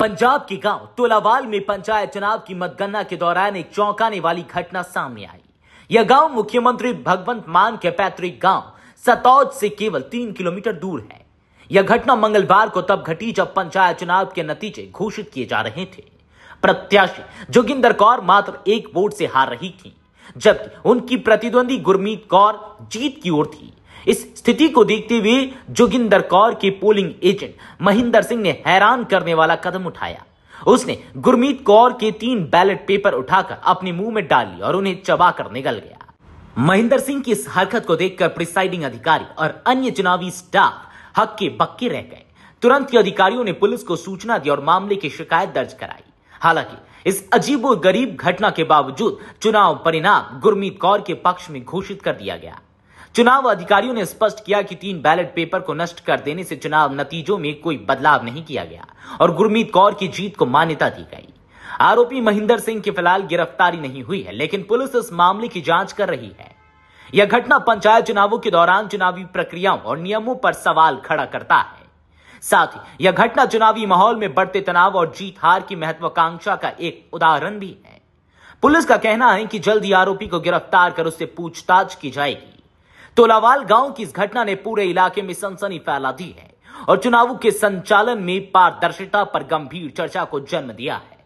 पंजाब के गांव तोलावाल में पंचायत चुनाव की मतगणना के दौरान एक चौंकाने वाली घटना सामने आई यह गांव मुख्यमंत्री भगवंत मान के पैतृक गांव सतौज से केवल तीन किलोमीटर दूर है यह घटना मंगलवार को तब घटी जब पंचायत चुनाव के नतीजे घोषित किए जा रहे थे प्रत्याशी जोगिंदर कौर मात्र एक वोट से हार रही थी जबकि उनकी प्रतिद्वंदी गुरमीत कौर जीत की ओर थी इस स्थिति को देखते हुए जोगिंदर कौर के पोलिंग एजेंट महिंदर सिंह ने हैरान करने वाला कदम उठाया उसने गुरमीत कौर के तीन बैलेट पेपर उठाकर अपने मुंह में डाल लिया और उन्हें चबाकर निकल गया महेंद्र सिंह की इस हरकत को देखकर प्रिसाइडिंग अधिकारी और अन्य चुनावी स्टाफ हक्के बक्के रह गए तुरंत ही अधिकारियों ने पुलिस को सूचना दी और मामले की शिकायत दर्ज कराई हालांकि इस अजीबो गरीब घटना के बावजूद चुनाव परिणाम गुरमीत कौर के पक्ष में घोषित कर दिया गया चुनाव अधिकारियों ने स्पष्ट किया कि तीन बैलेट पेपर को नष्ट कर देने से चुनाव नतीजों में कोई बदलाव नहीं किया गया और गुरमीत कौर की जीत को मान्यता दी गई आरोपी महिंदर सिंह की फिलहाल गिरफ्तारी नहीं हुई है लेकिन पुलिस इस मामले की जांच कर रही है यह घटना पंचायत चुनावों के दौरान चुनावी प्रक्रियाओं और नियमों पर सवाल खड़ा करता है साथ ही यह घटना चुनावी माहौल में बढ़ते तनाव और जीत हार की महत्वाकांक्षा का एक उदाहरण भी है पुलिस का कहना है कि जल्द ही आरोपी को गिरफ्तार कर उससे पूछताछ की जाएगी तोलावाल गांव की इस घटना ने पूरे इलाके में सनसनी फैला दी है और चुनावों के संचालन में पारदर्शिता पर गंभीर चर्चा को जन्म दिया है